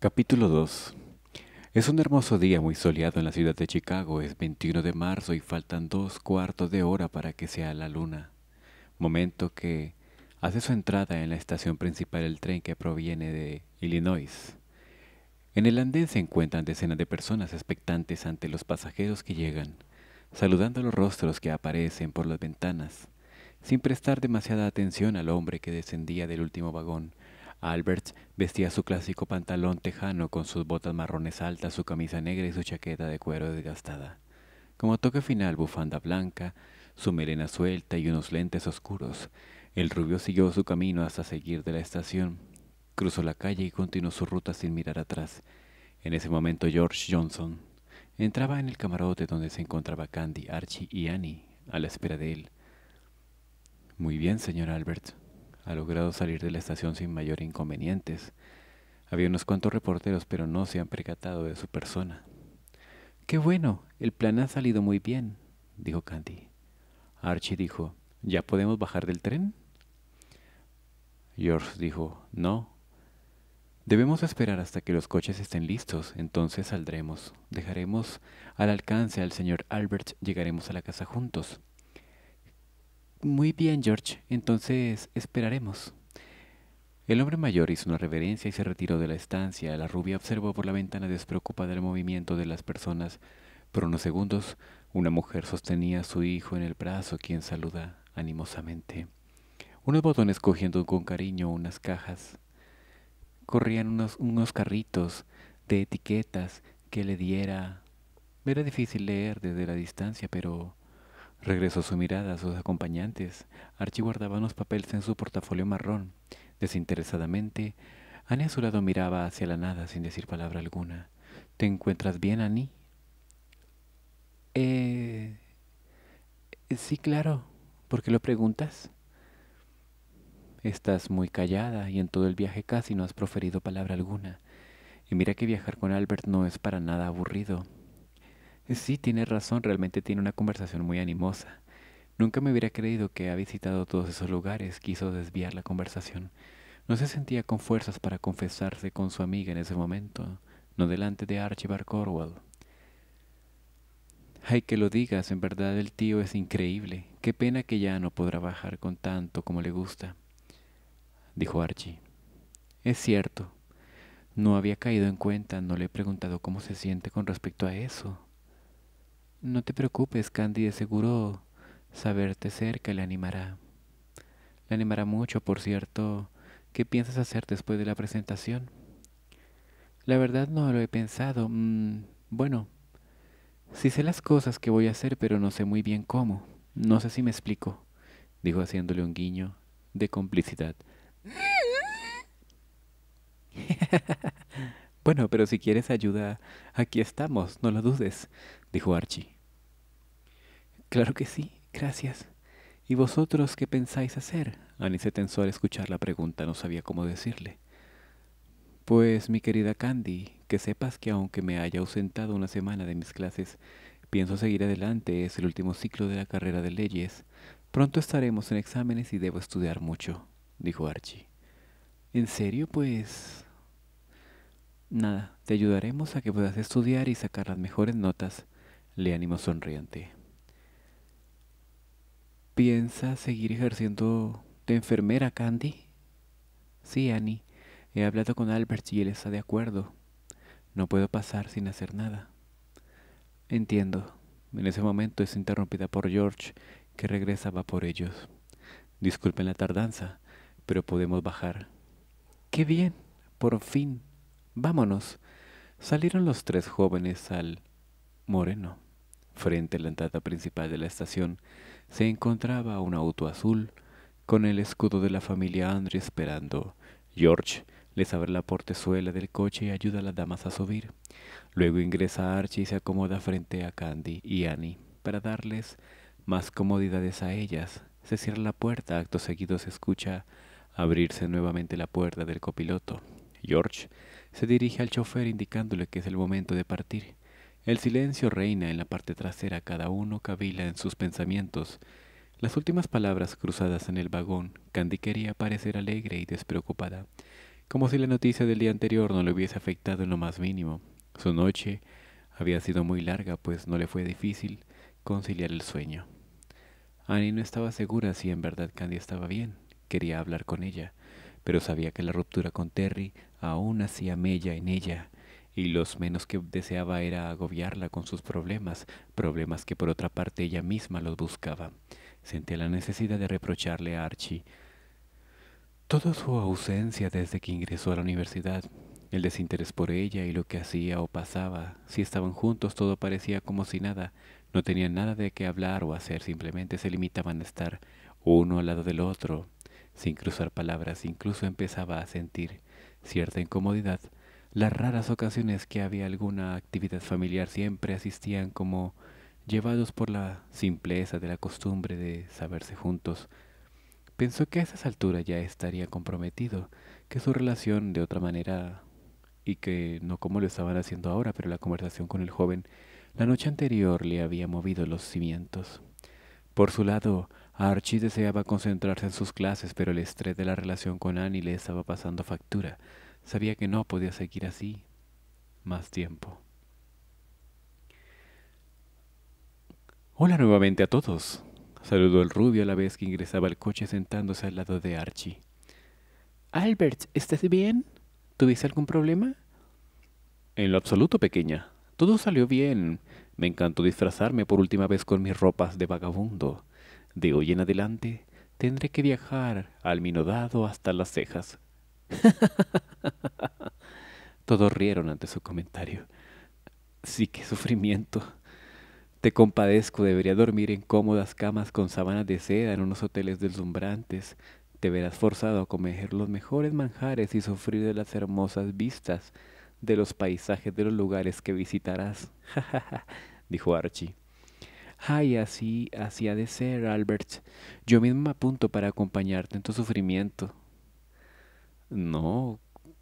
Capítulo 2 Es un hermoso día muy soleado en la ciudad de Chicago. Es 21 de marzo y faltan dos cuartos de hora para que sea la luna. Momento que hace su entrada en la estación principal el tren que proviene de Illinois. En el andén se encuentran decenas de personas expectantes ante los pasajeros que llegan, saludando los rostros que aparecen por las ventanas, sin prestar demasiada atención al hombre que descendía del último vagón Albert vestía su clásico pantalón tejano con sus botas marrones altas, su camisa negra y su chaqueta de cuero desgastada. Como toque final, bufanda blanca, su melena suelta y unos lentes oscuros. El rubio siguió su camino hasta seguir de la estación. Cruzó la calle y continuó su ruta sin mirar atrás. En ese momento George Johnson entraba en el camarote donde se encontraba Candy, Archie y Annie, a la espera de él. Muy bien, señor Albert, ha logrado salir de la estación sin mayor inconvenientes. Había unos cuantos reporteros, pero no se han percatado de su persona. Qué bueno, el plan ha salido muy bien, dijo Candy. Archie dijo, ¿ya podemos bajar del tren? George dijo, no. Debemos esperar hasta que los coches estén listos, entonces saldremos. Dejaremos al alcance al señor Albert, llegaremos a la casa juntos. Muy bien, George, entonces esperaremos. El hombre mayor hizo una reverencia y se retiró de la estancia. La rubia observó por la ventana despreocupada el movimiento de las personas. Por unos segundos, una mujer sostenía a su hijo en el brazo, quien saluda animosamente. Unos botones cogiendo con cariño unas cajas. Corrían unos, unos carritos de etiquetas que le diera. Era difícil leer desde la distancia, pero Regresó su mirada a sus acompañantes. Archie guardaba unos papeles en su portafolio marrón. Desinteresadamente, Annie a su lado miraba hacia la nada sin decir palabra alguna. ¿Te encuentras bien, Annie? Eh... Sí, claro. ¿Por qué lo preguntas? Estás muy callada y en todo el viaje casi no has proferido palabra alguna. Y mira que viajar con Albert no es para nada aburrido. Eh, sí, tiene razón, realmente tiene una conversación muy animosa. Nunca me hubiera creído que ha visitado todos esos lugares, quiso desviar la conversación. No se sentía con fuerzas para confesarse con su amiga en ese momento, no delante de Archibald Corwell. Ay, que lo digas, en verdad el tío es increíble. Qué pena que ya no podrá bajar con tanto como le gusta, dijo Archie. Es cierto. No había caído en cuenta, no le he preguntado cómo se siente con respecto a eso, no te preocupes, Candy, de seguro saberte cerca le animará. Le animará mucho, por cierto. ¿Qué piensas hacer después de la presentación? La verdad no lo he pensado. Mm, bueno, sí sé las cosas que voy a hacer, pero no sé muy bien cómo. No sé si me explico, dijo haciéndole un guiño de complicidad. bueno, pero si quieres ayuda, aquí estamos, no lo dudes dijo Archie. Claro que sí, gracias. ¿Y vosotros qué pensáis hacer? Annie se tensó al escuchar la pregunta, no sabía cómo decirle. Pues, mi querida Candy, que sepas que aunque me haya ausentado una semana de mis clases, pienso seguir adelante, es el último ciclo de la carrera de leyes. Pronto estaremos en exámenes y debo estudiar mucho, dijo Archie. ¿En serio? Pues... Nada, te ayudaremos a que puedas estudiar y sacar las mejores notas le animó sonriente. ¿Piensas seguir ejerciendo de enfermera, Candy? Sí, Annie. He hablado con Albert y él está de acuerdo. No puedo pasar sin hacer nada. Entiendo. En ese momento es interrumpida por George, que regresaba por ellos. Disculpen la tardanza, pero podemos bajar. ¡Qué bien! Por fin. Vámonos. Salieron los tres jóvenes al moreno. Frente a la entrada principal de la estación se encontraba un auto azul con el escudo de la familia Andre esperando. George les abre la portezuela del coche y ayuda a las damas a subir. Luego ingresa Archie y se acomoda frente a Candy y Annie para darles más comodidades a ellas. Se cierra la puerta, acto seguido se escucha abrirse nuevamente la puerta del copiloto. George se dirige al chofer indicándole que es el momento de partir. El silencio reina en la parte trasera, cada uno cavila en sus pensamientos. Las últimas palabras cruzadas en el vagón, Candy quería parecer alegre y despreocupada, como si la noticia del día anterior no le hubiese afectado en lo más mínimo. Su noche había sido muy larga, pues no le fue difícil conciliar el sueño. Annie no estaba segura si en verdad Candy estaba bien. Quería hablar con ella, pero sabía que la ruptura con Terry aún hacía mella en ella y los menos que deseaba era agobiarla con sus problemas, problemas que por otra parte ella misma los buscaba. Sentía la necesidad de reprocharle a Archie toda su ausencia desde que ingresó a la universidad, el desinterés por ella y lo que hacía o pasaba, si estaban juntos todo parecía como si nada, no tenían nada de qué hablar o hacer, simplemente se limitaban a estar uno al lado del otro, sin cruzar palabras, incluso empezaba a sentir cierta incomodidad las raras ocasiones que había alguna actividad familiar siempre asistían como llevados por la simpleza de la costumbre de saberse juntos. Pensó que a esas alturas ya estaría comprometido, que su relación de otra manera y que no como lo estaban haciendo ahora, pero la conversación con el joven la noche anterior le había movido los cimientos. Por su lado, Archie deseaba concentrarse en sus clases, pero el estrés de la relación con Annie le estaba pasando factura. Sabía que no podía seguir así más tiempo. Hola nuevamente a todos, saludó el rubio a la vez que ingresaba al coche sentándose al lado de Archie. Albert, ¿estás bien? ¿Tuviste algún problema? En lo absoluto, pequeña. Todo salió bien. Me encantó disfrazarme por última vez con mis ropas de vagabundo. De hoy en adelante tendré que viajar al minodado hasta las cejas. Todos rieron ante su comentario. Sí, qué sufrimiento. Te compadezco, debería dormir en cómodas camas con sábanas de seda en unos hoteles deslumbrantes. Te verás forzado a comer los mejores manjares y sufrir de las hermosas vistas de los paisajes de los lugares que visitarás. dijo Archie. Ay, así, así ha de ser, Albert. Yo mismo me apunto para acompañarte en tu sufrimiento. No,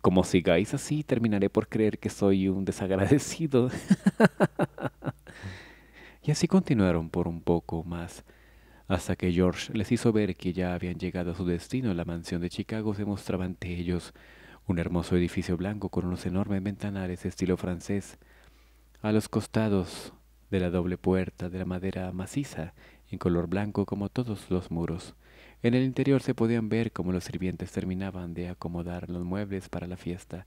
como sigáis así, terminaré por creer que soy un desagradecido. y así continuaron por un poco más, hasta que George les hizo ver que ya habían llegado a su destino. La mansión de Chicago se mostraba ante ellos, un hermoso edificio blanco con unos enormes ventanales estilo francés. A los costados de la doble puerta de la madera maciza, en color blanco como todos los muros, en el interior se podían ver cómo los sirvientes terminaban de acomodar los muebles para la fiesta.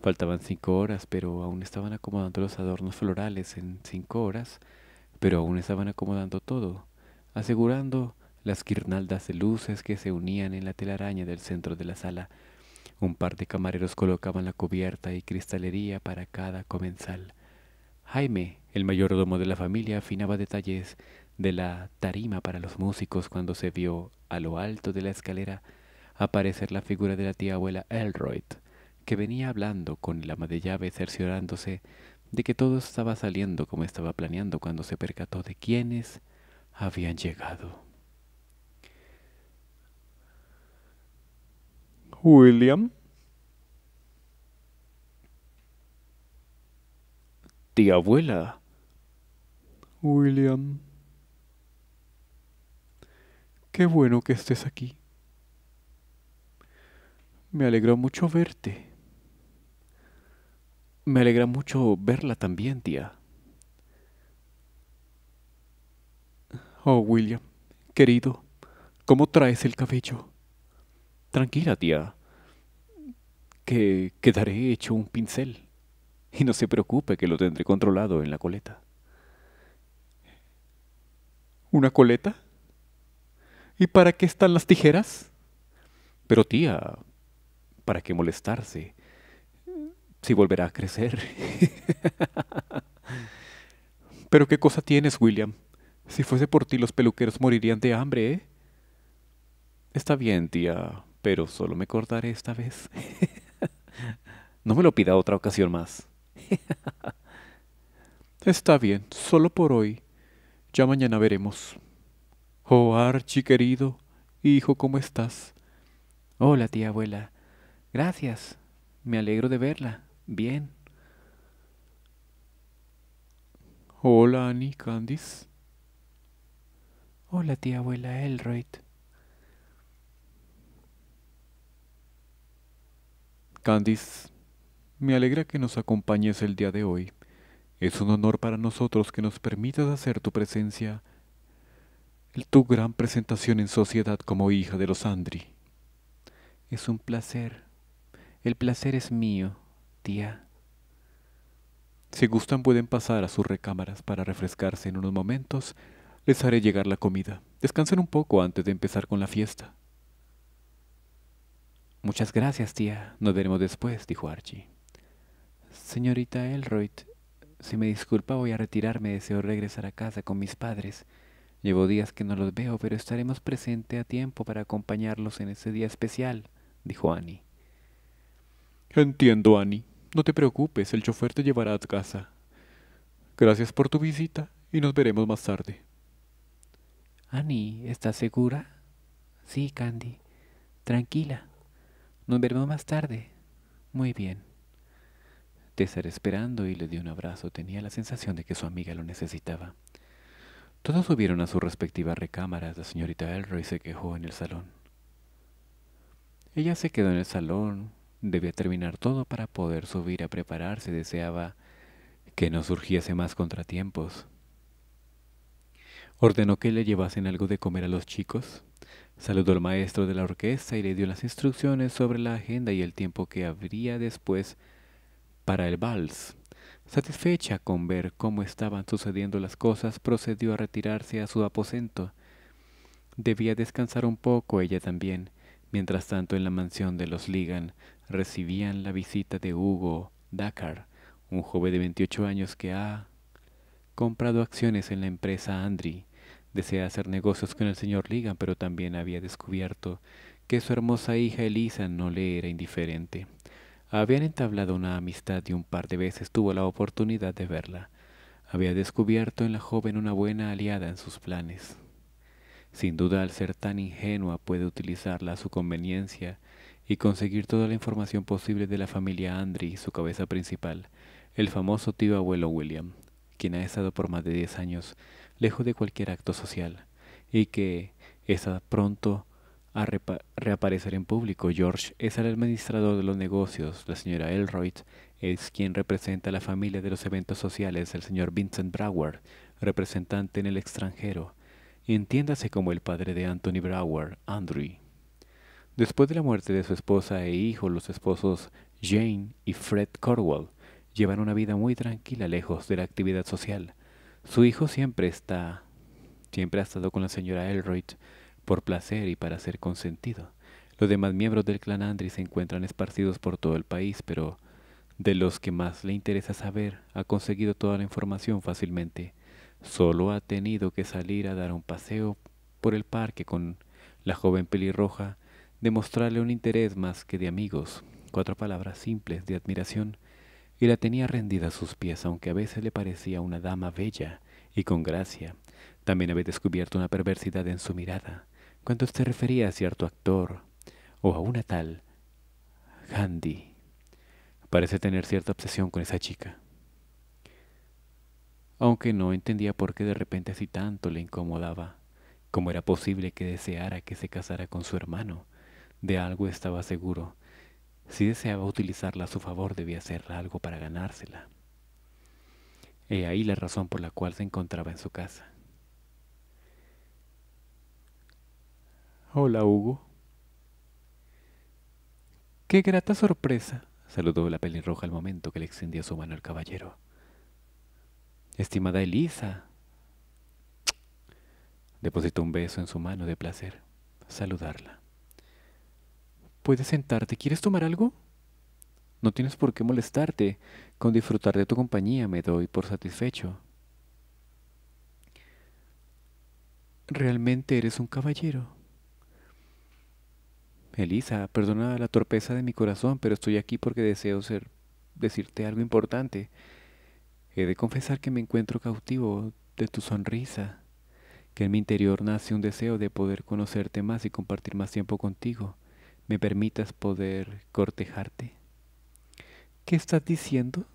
Faltaban cinco horas, pero aún estaban acomodando los adornos florales en cinco horas, pero aún estaban acomodando todo, asegurando las guirnaldas de luces que se unían en la telaraña del centro de la sala. Un par de camareros colocaban la cubierta y cristalería para cada comensal. Jaime, el mayordomo de la familia, afinaba detalles de la tarima para los músicos cuando se vio a lo alto de la escalera aparecer la figura de la tía abuela Elroyd, que venía hablando con el ama de llave cerciorándose de que todo estaba saliendo como estaba planeando cuando se percató de quiénes habían llegado. William. Tía abuela. William. Qué bueno que estés aquí. Me alegra mucho verte. Me alegra mucho verla también, tía. Oh, William, querido, ¿cómo traes el cabello? Tranquila, tía, que quedaré hecho un pincel. Y no se preocupe que lo tendré controlado en la coleta. ¿Una coleta? ¿Y para qué están las tijeras? Pero tía, ¿para qué molestarse? Si volverá a crecer. Pero qué cosa tienes, William. Si fuese por ti los peluqueros morirían de hambre, ¿eh? Está bien, tía, pero solo me cortaré esta vez. no me lo pida otra ocasión más. Está bien, solo por hoy. Ya mañana veremos. Oh, Archi querido, hijo, ¿cómo estás? Hola, tía abuela. Gracias. Me alegro de verla. Bien. Hola, Annie Candice. Hola, tía abuela Elroyd. Candice, me alegra que nos acompañes el día de hoy. Es un honor para nosotros que nos permitas hacer tu presencia tu gran presentación en sociedad como hija de los Andri. Es un placer. El placer es mío, tía. Si gustan pueden pasar a sus recámaras para refrescarse en unos momentos. Les haré llegar la comida. Descansen un poco antes de empezar con la fiesta. Muchas gracias, tía. Nos veremos después, dijo Archie. Señorita Elroyd, si me disculpa voy a retirarme. Deseo regresar a casa con mis padres. Llevo días que no los veo, pero estaremos presente a tiempo para acompañarlos en ese día especial, dijo Annie. Entiendo, Annie. No te preocupes, el chofer te llevará a casa. Gracias por tu visita y nos veremos más tarde. Annie, ¿estás segura? Sí, Candy. Tranquila. Nos veremos más tarde. Muy bien. Te esperando y le dio un abrazo. Tenía la sensación de que su amiga lo necesitaba. Todos subieron a sus respectivas recámaras. La señorita Elroy se quejó en el salón. Ella se quedó en el salón. Debía terminar todo para poder subir a prepararse. Deseaba que no surgiese más contratiempos. Ordenó que le llevasen algo de comer a los chicos. Saludó al maestro de la orquesta y le dio las instrucciones sobre la agenda y el tiempo que habría después para el vals. Satisfecha con ver cómo estaban sucediendo las cosas, procedió a retirarse a su aposento. Debía descansar un poco ella también. Mientras tanto, en la mansión de los Ligan recibían la visita de Hugo Dakar, un joven de 28 años que ha comprado acciones en la empresa Andri. Desea hacer negocios con el señor Ligan, pero también había descubierto que su hermosa hija Elisa no le era indiferente. Habían entablado una amistad y un par de veces tuvo la oportunidad de verla. Había descubierto en la joven una buena aliada en sus planes. Sin duda, al ser tan ingenua, puede utilizarla a su conveniencia y conseguir toda la información posible de la familia Andri, su cabeza principal, el famoso tío abuelo William, quien ha estado por más de diez años lejos de cualquier acto social, y que esa pronto a reaparecer en público. George es el administrador de los negocios. La señora Elroyd es quien representa a la familia de los eventos sociales. El señor Vincent Brower, representante en el extranjero. Entiéndase como el padre de Anthony Brower, Andrew. Después de la muerte de su esposa e hijo, los esposos Jane y Fred Corwell llevan una vida muy tranquila lejos de la actividad social. Su hijo siempre está siempre ha estado con la señora Elroyd por placer y para ser consentido. Los demás miembros del clan Andri se encuentran esparcidos por todo el país, pero de los que más le interesa saber ha conseguido toda la información fácilmente. Solo ha tenido que salir a dar un paseo por el parque con la joven pelirroja, demostrarle un interés más que de amigos, cuatro palabras simples de admiración, y la tenía rendida a sus pies, aunque a veces le parecía una dama bella y con gracia. También había descubierto una perversidad en su mirada, cuando se refería a cierto actor o a una tal Handy. Parece tener cierta obsesión con esa chica. Aunque no entendía por qué de repente así tanto le incomodaba. ¿Cómo era posible que deseara que se casara con su hermano? De algo estaba seguro. Si deseaba utilizarla a su favor, debía hacer algo para ganársela. He ahí la razón por la cual se encontraba en su casa. Hola, Hugo. Qué grata sorpresa, saludó la roja al momento que le extendió su mano al caballero. Estimada Elisa. Depositó un beso en su mano de placer. Saludarla. Puedes sentarte. ¿Quieres tomar algo? No tienes por qué molestarte. Con disfrutar de tu compañía me doy por satisfecho. Realmente eres un caballero. Elisa, perdona la torpeza de mi corazón, pero estoy aquí porque deseo ser, decirte algo importante. He de confesar que me encuentro cautivo de tu sonrisa, que en mi interior nace un deseo de poder conocerte más y compartir más tiempo contigo. Me permitas poder cortejarte. ¿Qué estás diciendo?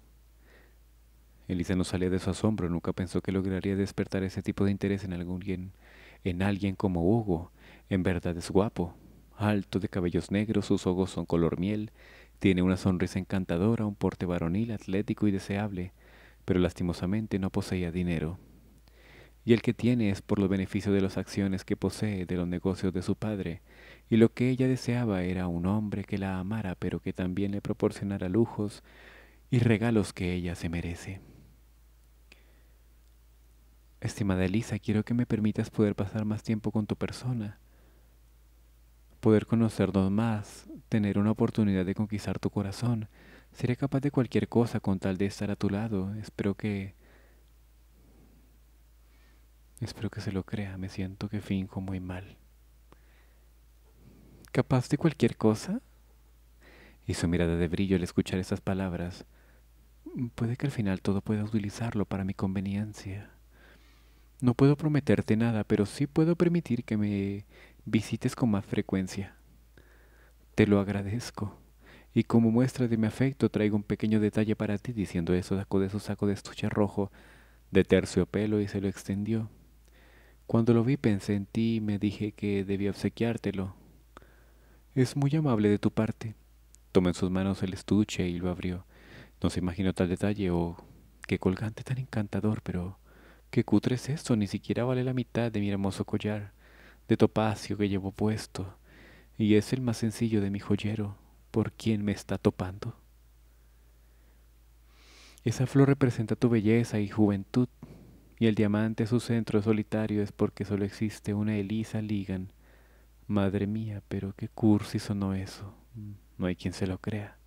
Elisa no salía de su asombro, nunca pensó que lograría despertar ese tipo de interés en alguien, en alguien como Hugo. En verdad es guapo, alto, de cabellos negros, sus ojos son color miel, tiene una sonrisa encantadora, un porte varonil, atlético y deseable, pero lastimosamente no poseía dinero. Y el que tiene es por los beneficios de las acciones que posee de los negocios de su padre, y lo que ella deseaba era un hombre que la amara, pero que también le proporcionara lujos y regalos que ella se merece. Estimada Elisa, quiero que me permitas poder pasar más tiempo con tu persona poder conocernos más, tener una oportunidad de conquistar tu corazón. Seré capaz de cualquier cosa con tal de estar a tu lado. Espero que... Espero que se lo crea. Me siento que finjo muy mal. ¿Capaz de cualquier cosa? Y su mirada de brillo al escuchar esas palabras. Puede que al final todo pueda utilizarlo para mi conveniencia. No puedo prometerte nada, pero sí puedo permitir que me visites con más frecuencia. Te lo agradezco. Y como muestra de mi afecto traigo un pequeño detalle para ti diciendo eso, sacó de su saco de estuche rojo de terciopelo y se lo extendió. Cuando lo vi pensé en ti y me dije que debía obsequiártelo. Es muy amable de tu parte. Tomó en sus manos el estuche y lo abrió. No se imaginó tal detalle o oh, qué colgante tan encantador, pero qué cutre es esto, ni siquiera vale la mitad de mi hermoso collar de topacio que llevo puesto, y es el más sencillo de mi joyero, por quien me está topando. Esa flor representa tu belleza y juventud, y el diamante su centro solitario es porque solo existe una Elisa Ligan. Madre mía, pero qué cursi sonó eso. No hay quien se lo crea.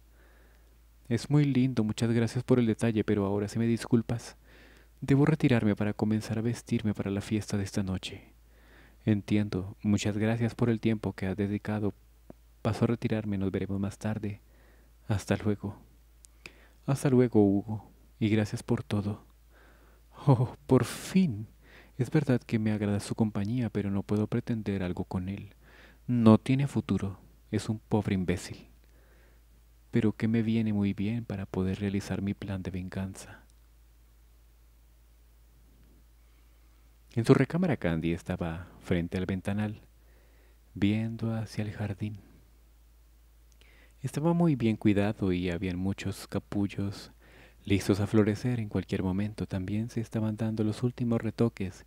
Es muy lindo, muchas gracias por el detalle, pero ahora si me disculpas, debo retirarme para comenzar a vestirme para la fiesta de esta noche. Entiendo. Muchas gracias por el tiempo que has dedicado. Paso a retirarme. Nos veremos más tarde. Hasta luego. Hasta luego, Hugo. Y gracias por todo. Oh, por fin. Es verdad que me agrada su compañía, pero no puedo pretender algo con él. No tiene futuro. Es un pobre imbécil. Pero que me viene muy bien para poder realizar mi plan de venganza. En su recámara Candy estaba frente al ventanal, viendo hacia el jardín. Estaba muy bien cuidado y habían muchos capullos listos a florecer en cualquier momento. También se estaban dando los últimos retoques,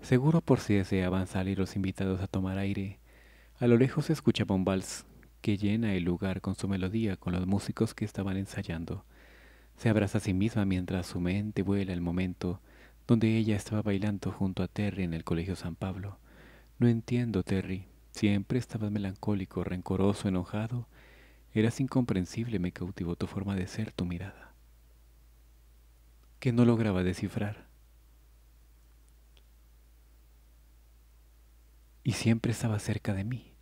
seguro por si deseaban salir los invitados a tomar aire. A lo lejos se escuchaba un vals que llena el lugar con su melodía, con los músicos que estaban ensayando. Se abraza a sí misma mientras su mente vuela el momento donde ella estaba bailando junto a Terry en el Colegio San Pablo. No entiendo, Terry. Siempre estabas melancólico, rencoroso, enojado. Eras incomprensible, me cautivó tu forma de ser, tu mirada. Que no lograba descifrar. Y siempre estaba cerca de mí.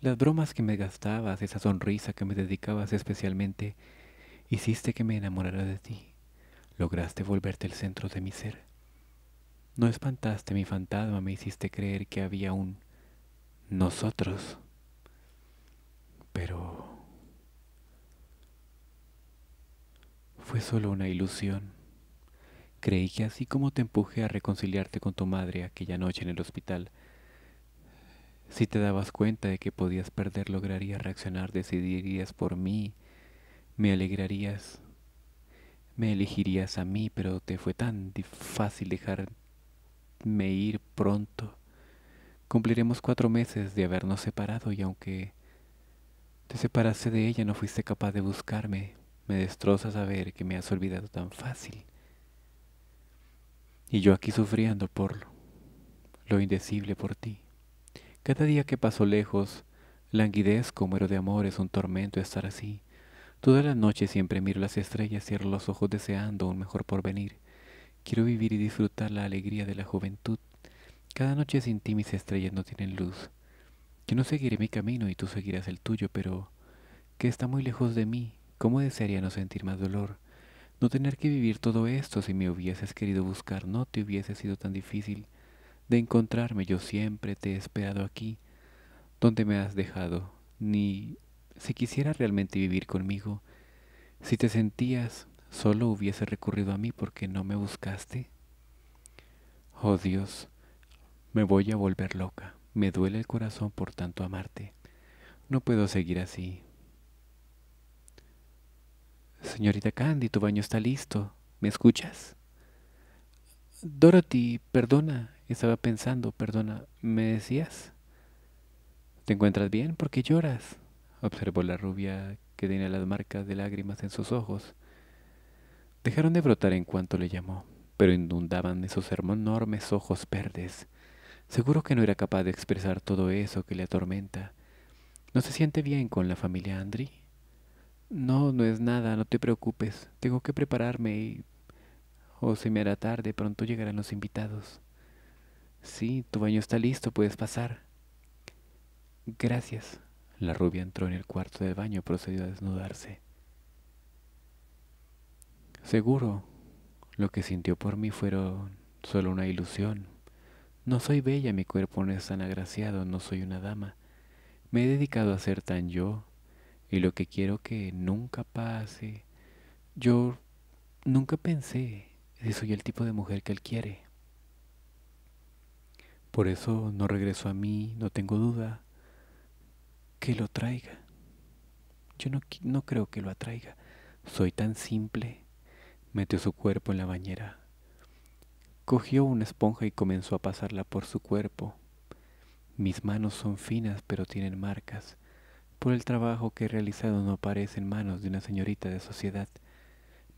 Las bromas que me gastabas, esa sonrisa que me dedicabas especialmente, hiciste que me enamorara de ti. Lograste volverte el centro de mi ser. No espantaste mi fantasma, me hiciste creer que había un nosotros. Pero fue solo una ilusión. Creí que así como te empujé a reconciliarte con tu madre aquella noche en el hospital, si te dabas cuenta de que podías perder, lograrías reaccionar, decidirías por mí, me alegrarías, me elegirías a mí, pero te fue tan fácil dejar me ir pronto. Cumpliremos cuatro meses de habernos separado y aunque te separaste de ella no fuiste capaz de buscarme. Me destroza saber que me has olvidado tan fácil. Y yo aquí sufriendo por lo indecible por ti. Cada día que paso lejos, Languidez como muero de amor, es un tormento estar así. Toda la noche siempre miro las estrellas, cierro los ojos deseando un mejor porvenir. Quiero vivir y disfrutar la alegría de la juventud. Cada noche sin ti mis estrellas no tienen luz. Que no seguiré mi camino y tú seguirás el tuyo, pero que está muy lejos de mí, ¿cómo desearía no sentir más dolor? No tener que vivir todo esto si me hubieses querido buscar, no te hubiese sido tan difícil de encontrarme. Yo siempre te he esperado aquí, donde me has dejado. Ni si quisiera realmente vivir conmigo, si te sentías solo hubiese recurrido a mí porque no me buscaste. Oh Dios, me voy a volver loca. Me duele el corazón por tanto amarte. No puedo seguir así. Señorita Candy, tu baño está listo. ¿Me escuchas? Dorothy, perdona. Estaba pensando, perdona. ¿Me decías? ¿Te encuentras bien? ¿Por qué lloras? observó la rubia que tenía las marcas de lágrimas en sus ojos dejaron de brotar en cuanto le llamó, pero inundaban esos enormes ojos verdes. Seguro que no era capaz de expresar todo eso que le atormenta. ¿No se siente bien con la familia Andri? No, no es nada, no te preocupes. Tengo que prepararme y... O se me hará tarde, pronto llegarán los invitados. Sí, tu baño está listo, puedes pasar. Gracias. La rubia entró en el cuarto del baño, y procedió a desnudarse. Seguro, lo que sintió por mí fue solo una ilusión. No soy bella, mi cuerpo no es tan agraciado, no soy una dama. Me he dedicado a ser tan yo, y lo que quiero que nunca pase. Yo nunca pensé si soy el tipo de mujer que él quiere. Por eso no regreso a mí, no tengo duda que lo traiga. Yo no, no creo que lo atraiga. Soy tan simple metió su cuerpo en la bañera. Cogió una esponja y comenzó a pasarla por su cuerpo. Mis manos son finas pero tienen marcas. Por el trabajo que he realizado no parecen manos de una señorita de sociedad.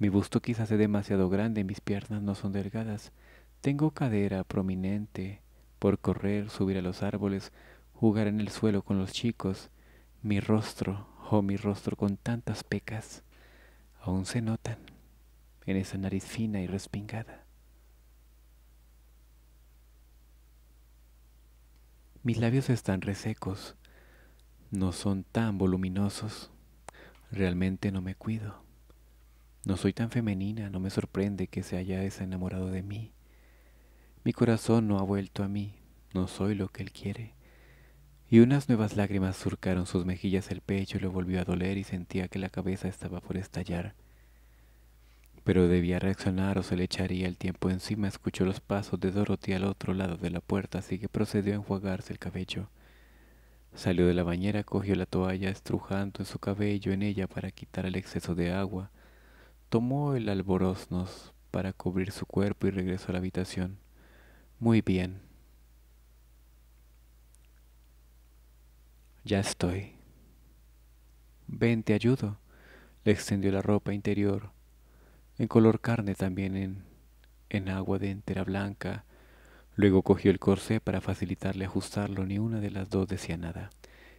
Mi busto quizás es demasiado grande, mis piernas no son delgadas. Tengo cadera prominente por correr, subir a los árboles, jugar en el suelo con los chicos. Mi rostro, oh mi rostro con tantas pecas, aún se notan en esa nariz fina y respingada. Mis labios están resecos, no son tan voluminosos, realmente no me cuido. No soy tan femenina, no me sorprende que se haya desenamorado de mí. Mi corazón no ha vuelto a mí, no soy lo que él quiere. Y unas nuevas lágrimas surcaron sus mejillas el pecho y lo volvió a doler y sentía que la cabeza estaba por estallar pero debía reaccionar o se le echaría el tiempo encima. Escuchó los pasos de Dorothy al otro lado de la puerta, así que procedió a enjuagarse el cabello. Salió de la bañera, cogió la toalla estrujando en su cabello en ella para quitar el exceso de agua. Tomó el alboroznos para cubrir su cuerpo y regresó a la habitación. Muy bien. Ya estoy. Ven, te ayudo. Le extendió la ropa interior en color carne también en, en agua de entera blanca. Luego cogió el corsé para facilitarle ajustarlo, ni una de las dos decía nada.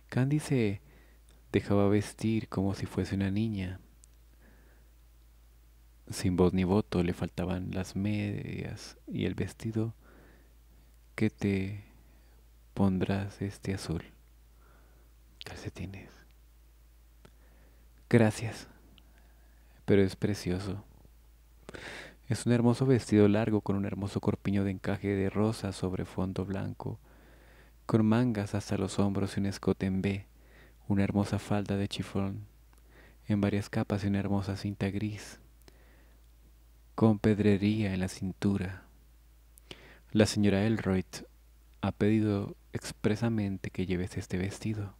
Candy se dejaba vestir como si fuese una niña. Sin voz ni voto le faltaban las medias y el vestido que te pondrás este azul. Calcetines. Gracias, pero es precioso. Es un hermoso vestido largo con un hermoso corpiño de encaje de rosa sobre fondo blanco, con mangas hasta los hombros y un escote en B, una hermosa falda de chifón, en varias capas y una hermosa cinta gris, con pedrería en la cintura. La señora Elroyd ha pedido expresamente que lleves este vestido.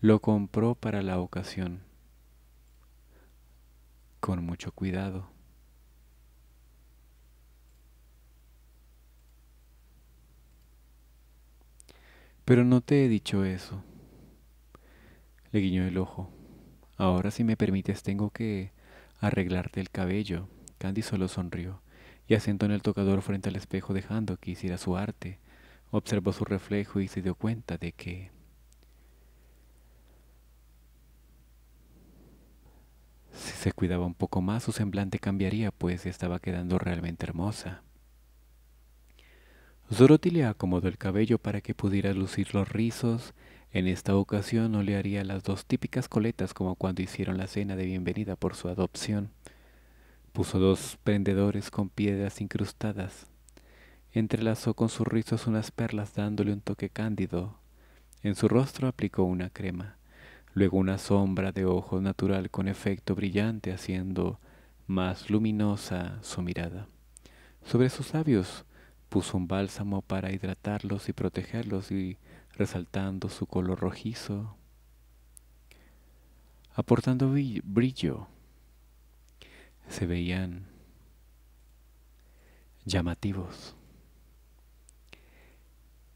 Lo compró para la ocasión con mucho cuidado. Pero no te he dicho eso. Le guiñó el ojo. Ahora si me permites tengo que arreglarte el cabello. Candy solo sonrió y asentó en el tocador frente al espejo dejando que hiciera su arte. Observó su reflejo y se dio cuenta de que Si se cuidaba un poco más, su semblante cambiaría, pues estaba quedando realmente hermosa. Zoroti le acomodó el cabello para que pudiera lucir los rizos. En esta ocasión no le haría las dos típicas coletas como cuando hicieron la cena de bienvenida por su adopción. Puso dos prendedores con piedras incrustadas. Entrelazó con sus rizos unas perlas dándole un toque cándido. En su rostro aplicó una crema luego una sombra de ojos natural con efecto brillante haciendo más luminosa su mirada. Sobre sus labios puso un bálsamo para hidratarlos y protegerlos y resaltando su color rojizo, aportando brillo, se veían llamativos.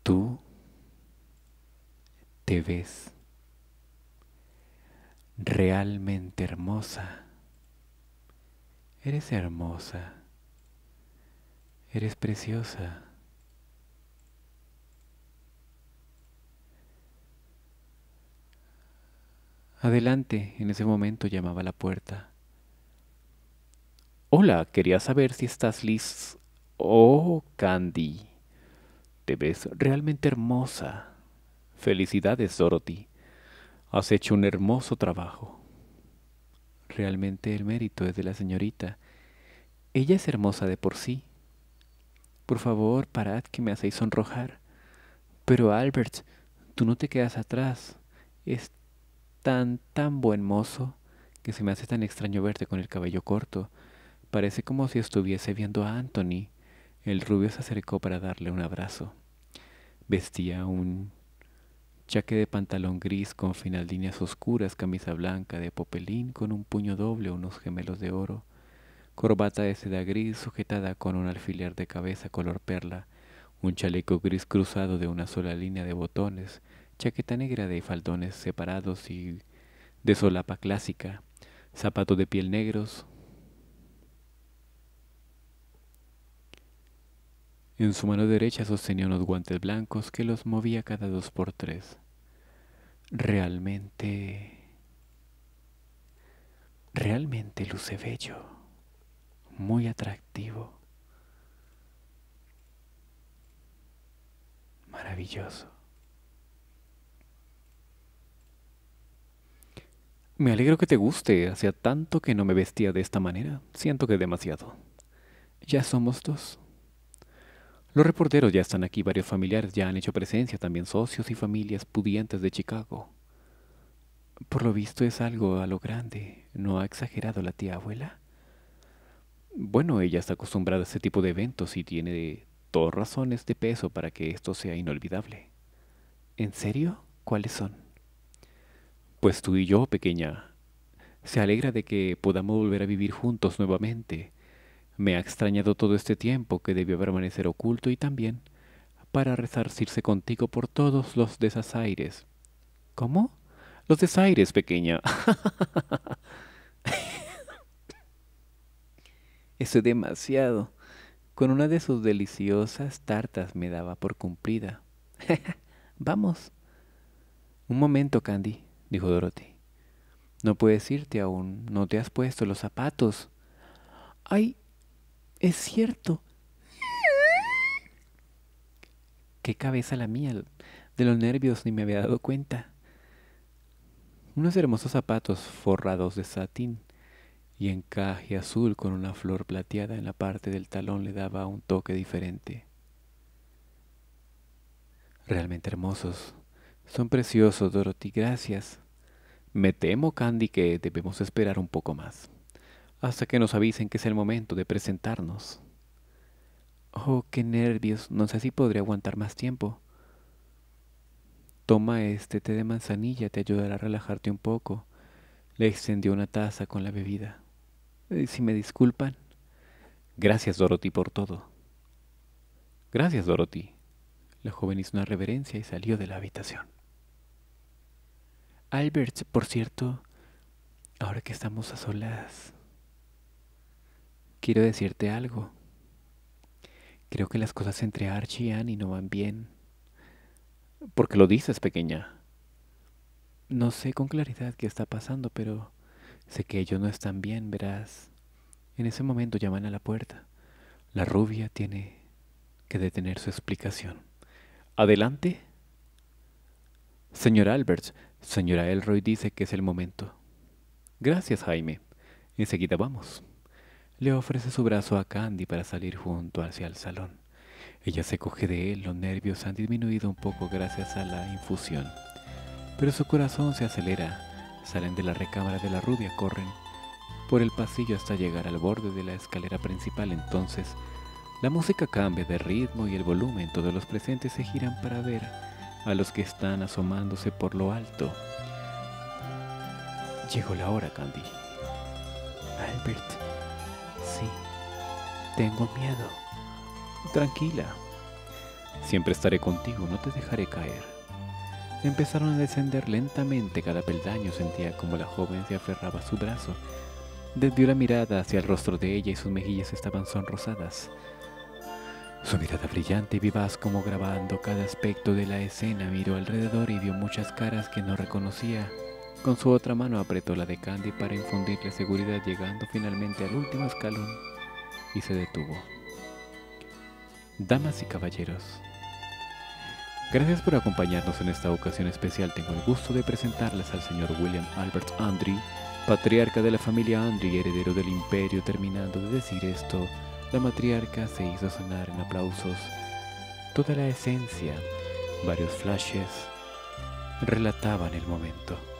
Tú te ves realmente hermosa. Eres hermosa. Eres preciosa. Adelante, en ese momento llamaba la puerta. Hola, quería saber si estás listo. Oh, Candy. Te ves realmente hermosa. Felicidades, Dorothy. Has hecho un hermoso trabajo. Realmente el mérito es de la señorita. Ella es hermosa de por sí. Por favor, parad que me hacéis sonrojar. Pero Albert, tú no te quedas atrás. Es tan, tan buen mozo que se me hace tan extraño verte con el cabello corto. Parece como si estuviese viendo a Anthony. El rubio se acercó para darle un abrazo. Vestía un chaque de pantalón gris con final líneas oscuras, camisa blanca de popelín con un puño doble unos gemelos de oro, corbata de seda gris sujetada con un alfiler de cabeza color perla, un chaleco gris cruzado de una sola línea de botones, chaqueta negra de faldones separados y de solapa clásica, zapato de piel negros. En su mano derecha sostenía unos guantes blancos que los movía cada dos por tres realmente, realmente luce bello, muy atractivo, maravilloso. Me alegro que te guste, hacía tanto que no me vestía de esta manera, siento que demasiado. Ya somos dos. Los reporteros ya están aquí, varios familiares ya han hecho presencia, también socios y familias pudientes de Chicago. Por lo visto es algo a lo grande. ¿No ha exagerado la tía abuela? Bueno, ella está acostumbrada a este tipo de eventos y tiene dos razones de peso para que esto sea inolvidable. ¿En serio? ¿Cuáles son? Pues tú y yo, pequeña. Se alegra de que podamos volver a vivir juntos nuevamente. Me ha extrañado todo este tiempo que debió permanecer oculto y también para resarcirse contigo por todos los desaires. ¿Cómo? Los desaires, pequeña. Eso es demasiado. Con una de sus deliciosas tartas me daba por cumplida. Vamos. Un momento, Candy, dijo Dorothy. No puedes irte aún. No te has puesto los zapatos. Ay, es cierto. Qué cabeza la mía. De los nervios ni me había dado cuenta. Unos hermosos zapatos forrados de satín y encaje azul con una flor plateada en la parte del talón le daba un toque diferente. Realmente hermosos. Son preciosos, Dorothy. Gracias. Me temo, Candy, que debemos esperar un poco más hasta que nos avisen que es el momento de presentarnos. Oh, qué nervios, no sé si podré aguantar más tiempo. Toma este té de manzanilla, te ayudará a relajarte un poco. Le extendió una taza con la bebida. Si me disculpan. Gracias, Dorothy, por todo. Gracias, Dorothy. La joven hizo una reverencia y salió de la habitación. Albert, por cierto, ahora que estamos a solas, Quiero decirte algo. Creo que las cosas entre Archie y Annie no van bien. —¿Por qué lo dices, pequeña. No sé con claridad qué está pasando, pero sé que ellos no están bien, verás. En ese momento llaman a la puerta. La rubia tiene que detener su explicación. Adelante. —Señor Albert, señora Elroy dice que es el momento. Gracias, Jaime. Enseguida vamos. Le ofrece su brazo a Candy para salir junto hacia el salón. Ella se coge de él, los nervios han disminuido un poco gracias a la infusión. Pero su corazón se acelera. Salen de la recámara de la rubia, corren por el pasillo hasta llegar al borde de la escalera principal. Entonces, la música cambia de ritmo y el volumen. Todos los presentes se giran para ver a los que están asomándose por lo alto. Llegó la hora, Candy. Albert tengo miedo. Tranquila. Siempre estaré contigo, no te dejaré caer. Empezaron a descender lentamente, cada peldaño sentía como la joven se aferraba a su brazo. Desvió la mirada hacia el rostro de ella y sus mejillas estaban sonrosadas. Su mirada brillante y vivaz como grabando cada aspecto de la escena miró alrededor y vio muchas caras que no reconocía. Con su otra mano apretó la de Candy para infundirle seguridad llegando finalmente al último escalón y se detuvo. Damas y caballeros, gracias por acompañarnos en esta ocasión especial. Tengo el gusto de presentarles al señor William Albert Andry, patriarca de la familia Andry, heredero del imperio. Terminando de decir esto, la matriarca se hizo sonar en aplausos toda la esencia, varios flashes relataban el momento.